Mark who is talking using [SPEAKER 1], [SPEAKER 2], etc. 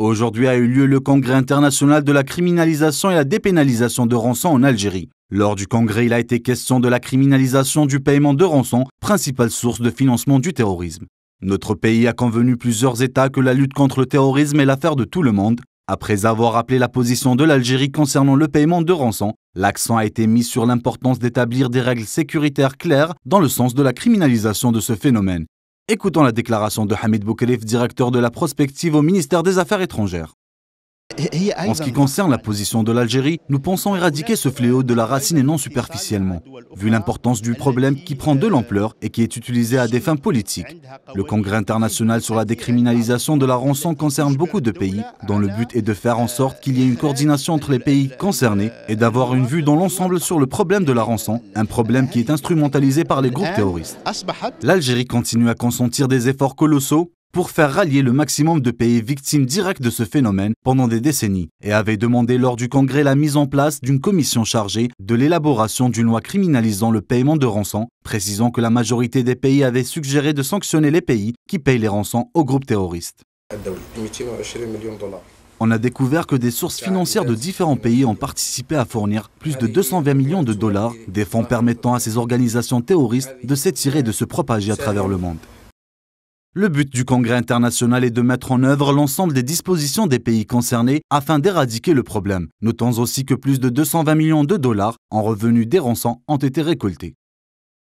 [SPEAKER 1] Aujourd'hui a eu lieu le Congrès international de la criminalisation et la dépénalisation de rançons en Algérie. Lors du congrès, il a été question de la criminalisation du paiement de rançons, principale source de financement du terrorisme. Notre pays a convenu plusieurs États que la lutte contre le terrorisme est l'affaire de tout le monde. Après avoir rappelé la position de l'Algérie concernant le paiement de rançon, l'accent a été mis sur l'importance d'établir des règles sécuritaires claires dans le sens de la criminalisation de ce phénomène. Écoutons la déclaration de Hamid Boukelif, directeur de la prospective au ministère des Affaires étrangères. En ce qui concerne la position de l'Algérie, nous pensons éradiquer ce fléau de la racine et non superficiellement, vu l'importance du problème qui prend de l'ampleur et qui est utilisé à des fins politiques. Le Congrès international sur la décriminalisation de la rançon concerne beaucoup de pays, dont le but est de faire en sorte qu'il y ait une coordination entre les pays concernés et d'avoir une vue dans l'ensemble sur le problème de la rançon, un problème qui est instrumentalisé par les groupes terroristes. L'Algérie continue à consentir des efforts colossaux pour faire rallier le maximum de pays victimes directes de ce phénomène pendant des décennies et avait demandé lors du Congrès la mise en place d'une commission chargée de l'élaboration d'une loi criminalisant le paiement de rançons, précisant que la majorité des pays avaient suggéré de sanctionner les pays qui payent les rançons aux groupes terroristes. On a découvert que des sources financières de différents pays ont participé à fournir plus de 220 millions de dollars, des fonds permettant à ces organisations terroristes de s'étirer et de se propager à travers le monde. Le but du Congrès international est de mettre en œuvre l'ensemble des dispositions des pays concernés afin d'éradiquer le problème. Notons aussi que plus de 220 millions de dollars en revenus dérançants ont été récoltés.